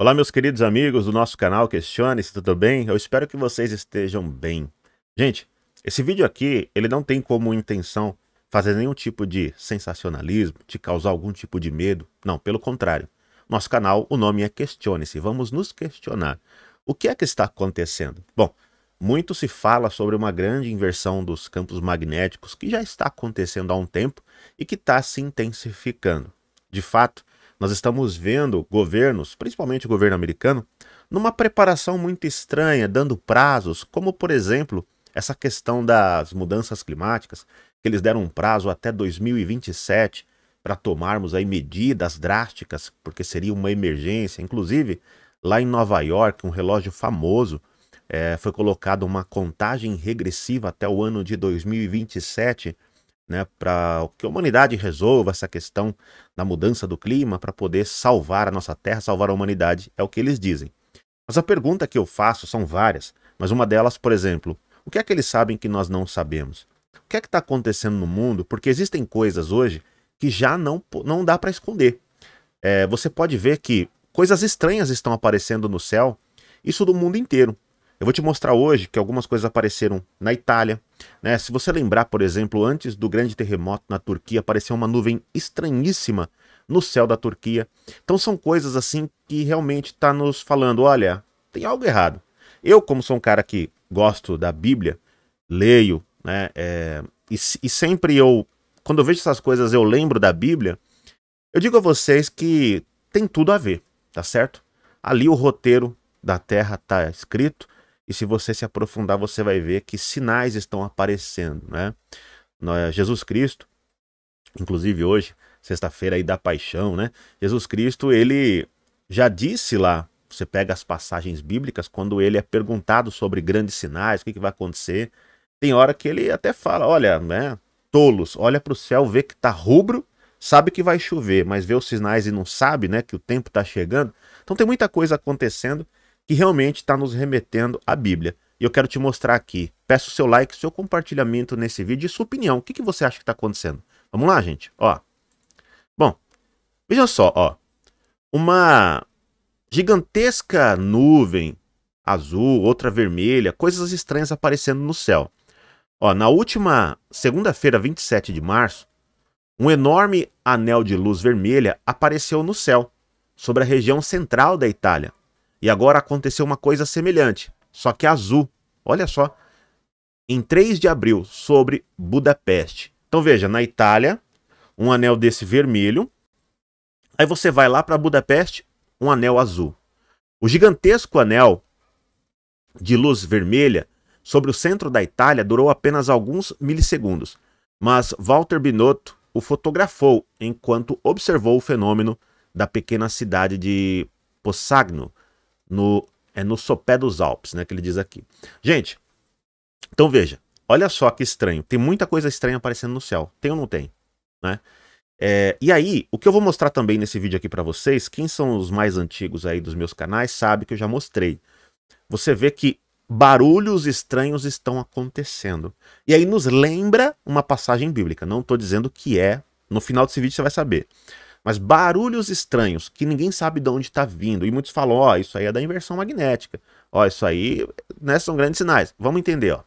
Olá, meus queridos amigos do nosso canal Questione-se, tudo bem? Eu espero que vocês estejam bem. Gente, esse vídeo aqui, ele não tem como intenção fazer nenhum tipo de sensacionalismo, te causar algum tipo de medo. Não, pelo contrário. Nosso canal, o nome é Questione-se. Vamos nos questionar. O que é que está acontecendo? Bom, muito se fala sobre uma grande inversão dos campos magnéticos que já está acontecendo há um tempo e que está se intensificando. De fato, nós estamos vendo governos, principalmente o governo americano, numa preparação muito estranha, dando prazos, como por exemplo essa questão das mudanças climáticas, que eles deram um prazo até 2027 para tomarmos aí medidas drásticas, porque seria uma emergência. Inclusive, lá em Nova York, um relógio famoso é, foi colocado uma contagem regressiva até o ano de 2027 né, para que a humanidade resolva essa questão da mudança do clima para poder salvar a nossa Terra, salvar a humanidade, é o que eles dizem. Mas a pergunta que eu faço são várias, mas uma delas, por exemplo, o que é que eles sabem que nós não sabemos? O que é que está acontecendo no mundo? Porque existem coisas hoje que já não, não dá para esconder. É, você pode ver que coisas estranhas estão aparecendo no céu, isso do mundo inteiro. Eu vou te mostrar hoje que algumas coisas apareceram na Itália. Né? Se você lembrar, por exemplo, antes do grande terremoto na Turquia, apareceu uma nuvem estranhíssima no céu da Turquia. Então são coisas assim que realmente está nos falando, olha, tem algo errado. Eu, como sou um cara que gosto da Bíblia, leio, né, é, e, e sempre eu, quando eu vejo essas coisas, eu lembro da Bíblia, eu digo a vocês que tem tudo a ver, tá certo? Ali o roteiro da Terra está escrito, e se você se aprofundar, você vai ver que sinais estão aparecendo, né? É, Jesus Cristo, inclusive hoje, sexta-feira aí da paixão, né? Jesus Cristo, ele já disse lá, você pega as passagens bíblicas, quando ele é perguntado sobre grandes sinais, o que, que vai acontecer, tem hora que ele até fala, olha, né? Tolos, olha para o céu, vê que tá rubro, sabe que vai chover, mas vê os sinais e não sabe, né, que o tempo está chegando. Então tem muita coisa acontecendo que realmente está nos remetendo à Bíblia. E eu quero te mostrar aqui. Peço seu like, seu compartilhamento nesse vídeo e sua opinião. O que, que você acha que está acontecendo? Vamos lá, gente. Ó. Bom, veja só, ó. Uma gigantesca nuvem azul, outra vermelha, coisas estranhas aparecendo no céu. Ó, na última segunda-feira, 27 de março, um enorme anel de luz vermelha apareceu no céu, sobre a região central da Itália, e agora aconteceu uma coisa semelhante, só que azul. Olha só. Em 3 de abril, sobre Budapeste. Então veja, na Itália, um anel desse vermelho. Aí você vai lá para Budapeste, um anel azul. O gigantesco anel de luz vermelha sobre o centro da Itália durou apenas alguns milissegundos, mas Walter Binotto o fotografou enquanto observou o fenômeno da pequena cidade de Possagno, no, é no sopé dos Alpes, né, que ele diz aqui. Gente, então veja, olha só que estranho. Tem muita coisa estranha aparecendo no céu. Tem ou não tem? Né? É, e aí, o que eu vou mostrar também nesse vídeo aqui para vocês, quem são os mais antigos aí dos meus canais sabe que eu já mostrei. Você vê que barulhos estranhos estão acontecendo. E aí nos lembra uma passagem bíblica. Não estou dizendo que é. No final desse vídeo você vai saber. Mas barulhos estranhos, que ninguém sabe de onde está vindo. E muitos falam, ó, isso aí é da inversão magnética. Ó, isso aí, né, são grandes sinais. Vamos entender, ó.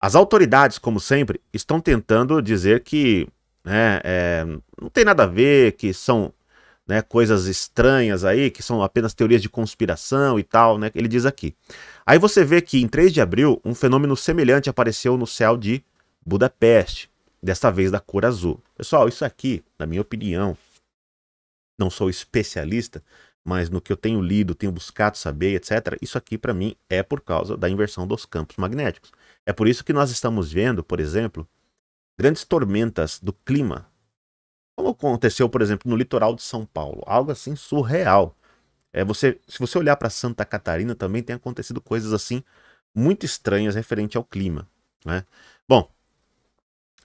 As autoridades, como sempre, estão tentando dizer que né, é, não tem nada a ver, que são né, coisas estranhas aí, que são apenas teorias de conspiração e tal, né, ele diz aqui. Aí você vê que em 3 de abril, um fenômeno semelhante apareceu no céu de Budapeste desta vez da cor azul. Pessoal, isso aqui, na minha opinião, não sou especialista, mas no que eu tenho lido, tenho buscado saber, etc., isso aqui para mim é por causa da inversão dos campos magnéticos. É por isso que nós estamos vendo, por exemplo, grandes tormentas do clima, como aconteceu, por exemplo, no litoral de São Paulo, algo assim surreal. É você, se você olhar para Santa Catarina, também tem acontecido coisas assim muito estranhas referente ao clima, né? Bom,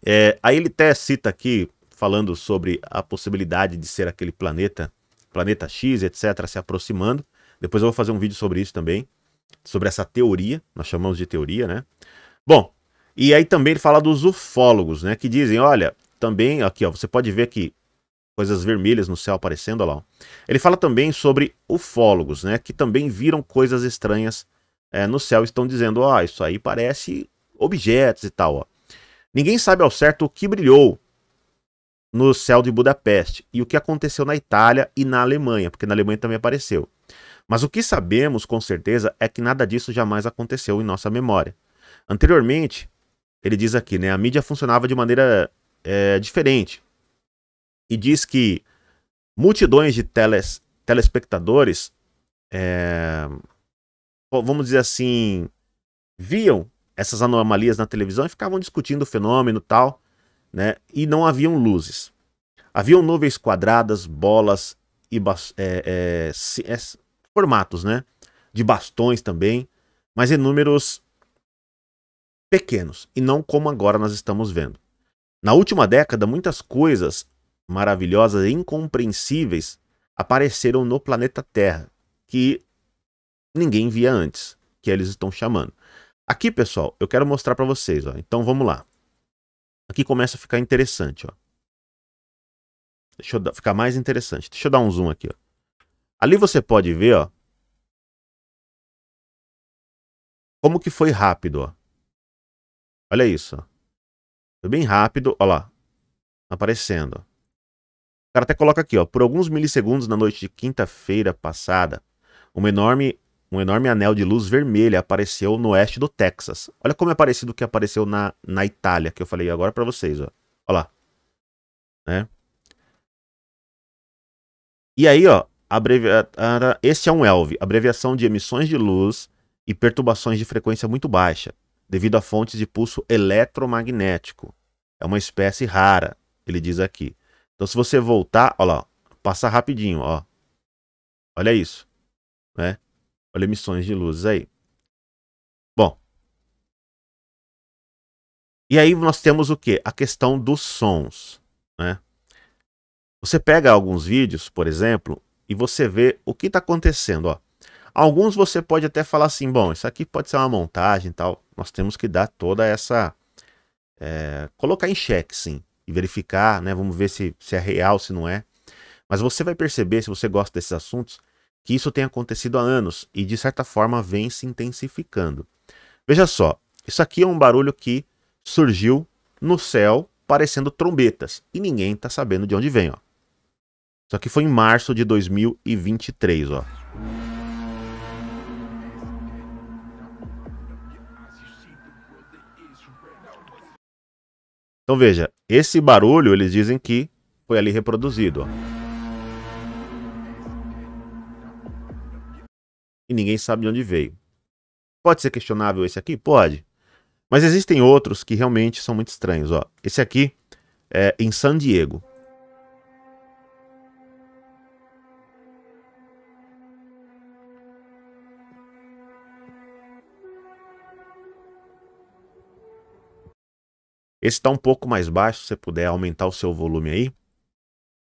é, aí ele até cita aqui, falando sobre a possibilidade de ser aquele planeta, planeta X, etc., se aproximando. Depois eu vou fazer um vídeo sobre isso também, sobre essa teoria, nós chamamos de teoria, né? Bom, e aí também ele fala dos ufólogos, né? Que dizem, olha, também, aqui ó, você pode ver aqui, coisas vermelhas no céu aparecendo, olha lá. Ó. Ele fala também sobre ufólogos, né? Que também viram coisas estranhas é, no céu, estão dizendo, ó, oh, isso aí parece objetos e tal, ó. Ninguém sabe ao certo o que brilhou no céu de Budapeste e o que aconteceu na Itália e na Alemanha, porque na Alemanha também apareceu. Mas o que sabemos com certeza é que nada disso jamais aconteceu em nossa memória. Anteriormente, ele diz aqui, né, a mídia funcionava de maneira é, diferente. E diz que multidões de teles, telespectadores, é, vamos dizer assim, viam essas anomalias na televisão e ficavam discutindo o fenômeno tal, né? E não haviam luzes. Haviam nuvens quadradas, bolas e é, é, é, formatos, né? De bastões também, mas em números pequenos e não como agora nós estamos vendo. Na última década, muitas coisas maravilhosas e incompreensíveis apareceram no planeta Terra que ninguém via antes, que eles estão chamando. Aqui, pessoal, eu quero mostrar para vocês. Ó. Então, vamos lá. Aqui começa a ficar interessante. Ó. Deixa eu ficar mais interessante. Deixa eu dar um zoom aqui. Ó. Ali você pode ver ó, como que foi rápido. Ó. Olha isso. Ó. Foi bem rápido. Olha lá. Aparecendo. O cara até coloca aqui. ó. Por alguns milissegundos na noite de quinta-feira passada, uma enorme um enorme anel de luz vermelha apareceu no oeste do Texas. Olha como é parecido o que apareceu na, na Itália, que eu falei agora para vocês. Ó. Olha lá. Né? E aí, ó, abrevia... este é um ELV, abreviação de emissões de luz e perturbações de frequência muito baixa, devido a fontes de pulso eletromagnético. É uma espécie rara, ele diz aqui. Então, se você voltar, olha lá, passa rapidinho, ó. Olha isso, né? Olha emissões de luzes aí. Bom. E aí nós temos o que? A questão dos sons, né? Você pega alguns vídeos, por exemplo, e você vê o que está acontecendo, ó. Alguns você pode até falar assim, bom, isso aqui pode ser uma montagem e tal. Nós temos que dar toda essa... É, colocar em xeque, sim. E verificar, né? Vamos ver se, se é real, se não é. Mas você vai perceber, se você gosta desses assuntos, que isso tem acontecido há anos e, de certa forma, vem se intensificando. Veja só, isso aqui é um barulho que surgiu no céu parecendo trombetas e ninguém está sabendo de onde vem. Ó. Isso aqui foi em março de 2023. Ó. Então veja, esse barulho eles dizem que foi ali reproduzido. Ó. e ninguém sabe de onde veio. Pode ser questionável esse aqui? Pode. Mas existem outros que realmente são muito estranhos. Ó. Esse aqui é em San Diego. Esse está um pouco mais baixo, se você puder aumentar o seu volume aí.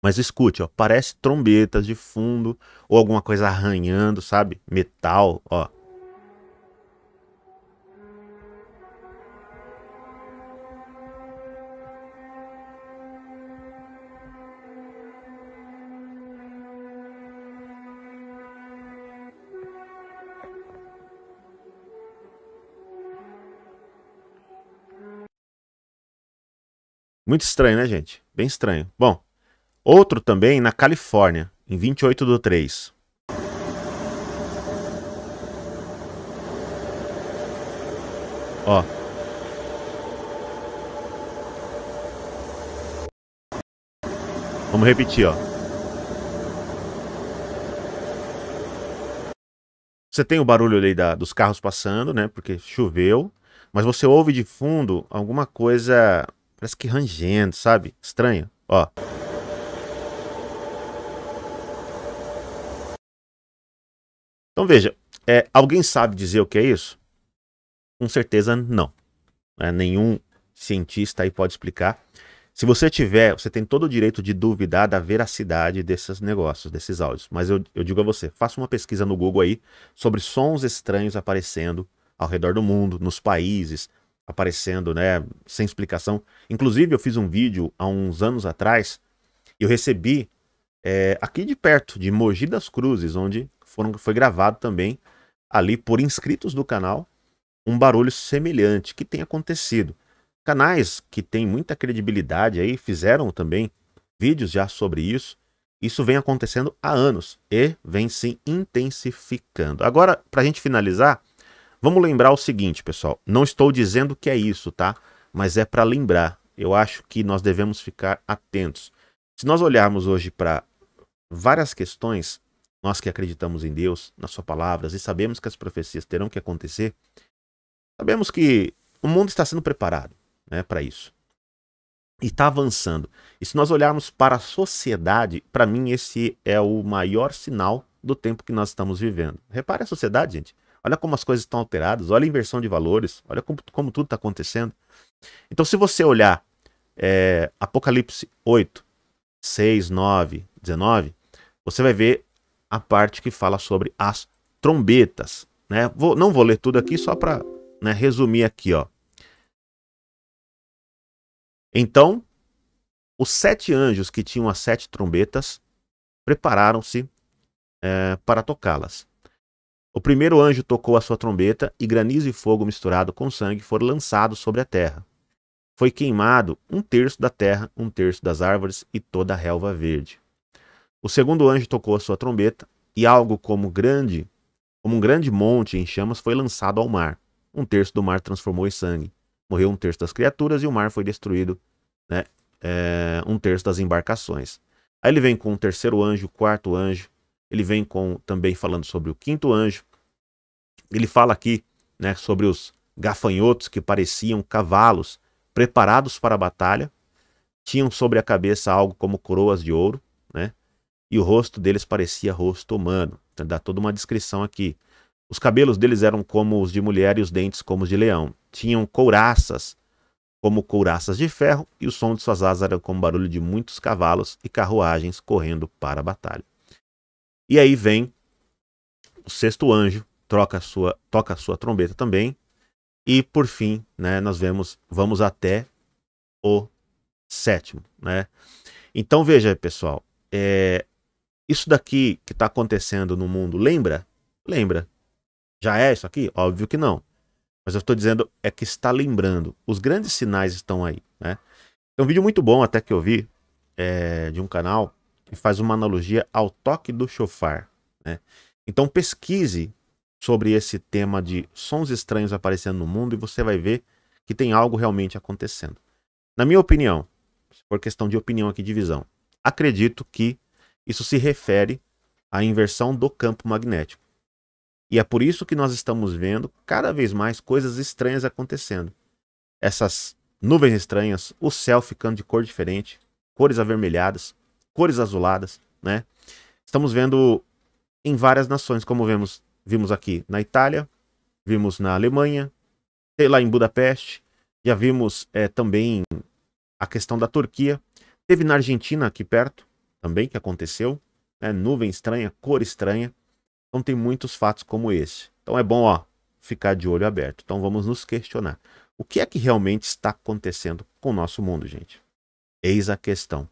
Mas escute, ó, parece trombetas de fundo ou alguma coisa arranhando, sabe? Metal, ó. Muito estranho, né, gente? Bem estranho. Bom, Outro também na Califórnia, em 28 do 3. Ó. Vamos repetir, ó. Você tem o barulho ali da, dos carros passando, né? Porque choveu. Mas você ouve de fundo alguma coisa. Parece que rangendo, sabe? Estranho. Ó. Então veja, é, alguém sabe dizer o que é isso? Com certeza não. É, nenhum cientista aí pode explicar. Se você tiver, você tem todo o direito de duvidar da veracidade desses negócios, desses áudios. Mas eu, eu digo a você, faça uma pesquisa no Google aí sobre sons estranhos aparecendo ao redor do mundo, nos países, aparecendo, né, sem explicação. Inclusive, eu fiz um vídeo há uns anos atrás, e eu recebi é, aqui de perto, de Mogi das Cruzes, onde foram, foi gravado também ali por inscritos do canal um barulho semelhante que tem acontecido. Canais que têm muita credibilidade aí fizeram também vídeos já sobre isso. Isso vem acontecendo há anos e vem se intensificando. Agora, para a gente finalizar, vamos lembrar o seguinte, pessoal. Não estou dizendo que é isso, tá? Mas é para lembrar. Eu acho que nós devemos ficar atentos. Se nós olharmos hoje para várias questões, nós que acreditamos em Deus, nas Suas palavras e sabemos que as profecias terão que acontecer, sabemos que o mundo está sendo preparado né, para isso. E está avançando. E se nós olharmos para a sociedade, para mim esse é o maior sinal do tempo que nós estamos vivendo. Repare a sociedade, gente. Olha como as coisas estão alteradas, olha a inversão de valores, olha como, como tudo está acontecendo. Então, se você olhar é, Apocalipse 8, 6, 9, 19, você vai ver a parte que fala sobre as trombetas. Né? Vou, não vou ler tudo aqui, só para né, resumir aqui. Ó. Então, os sete anjos que tinham as sete trombetas prepararam-se é, para tocá-las. O primeiro anjo tocou a sua trombeta e granizo e fogo misturado com sangue foram lançados sobre a terra. Foi queimado um terço da terra, um terço das árvores e toda a relva verde. O segundo anjo tocou a sua trombeta, e algo como grande, como um grande monte em chamas foi lançado ao mar. Um terço do mar transformou em sangue. Morreu um terço das criaturas e o mar foi destruído, né? É, um terço das embarcações. Aí ele vem com o terceiro anjo, o quarto anjo. Ele vem com também falando sobre o quinto anjo. Ele fala aqui, né, sobre os gafanhotos que pareciam cavalos preparados para a batalha, tinham sobre a cabeça algo como coroas de ouro, né? e o rosto deles parecia rosto humano. Então, dá toda uma descrição aqui. Os cabelos deles eram como os de mulher e os dentes como os de leão. Tinham couraças como couraças de ferro e o som de suas asas era como o barulho de muitos cavalos e carruagens correndo para a batalha. E aí vem o sexto anjo, troca sua, toca a sua trombeta também. E por fim, né, nós vemos, vamos até o sétimo, né? Então veja, pessoal, é, isso daqui que está acontecendo no mundo, lembra? Lembra. Já é isso aqui? Óbvio que não. Mas eu estou dizendo é que está lembrando. Os grandes sinais estão aí, né? É um vídeo muito bom até que eu vi é, de um canal que faz uma analogia ao toque do chofar, né? Então pesquise sobre esse tema de sons estranhos aparecendo no mundo e você vai ver que tem algo realmente acontecendo. Na minha opinião, por questão de opinião aqui de visão, acredito que isso se refere à inversão do campo magnético. E é por isso que nós estamos vendo cada vez mais coisas estranhas acontecendo. Essas nuvens estranhas, o céu ficando de cor diferente, cores avermelhadas, cores azuladas, né? Estamos vendo em várias nações, como vemos, vimos aqui na Itália, vimos na Alemanha, lá em Budapeste, já vimos é, também a questão da Turquia, teve na Argentina aqui perto, também que aconteceu, né? nuvem estranha, cor estranha. Então tem muitos fatos como esse. Então é bom ó, ficar de olho aberto. Então vamos nos questionar. O que é que realmente está acontecendo com o nosso mundo, gente? Eis a questão.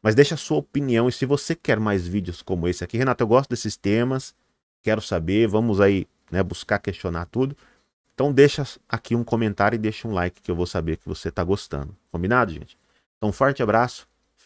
Mas deixa a sua opinião e se você quer mais vídeos como esse aqui, Renato, eu gosto desses temas, quero saber, vamos aí né, buscar questionar tudo. Então deixa aqui um comentário e deixa um like que eu vou saber que você está gostando. Combinado, gente? Então, um forte abraço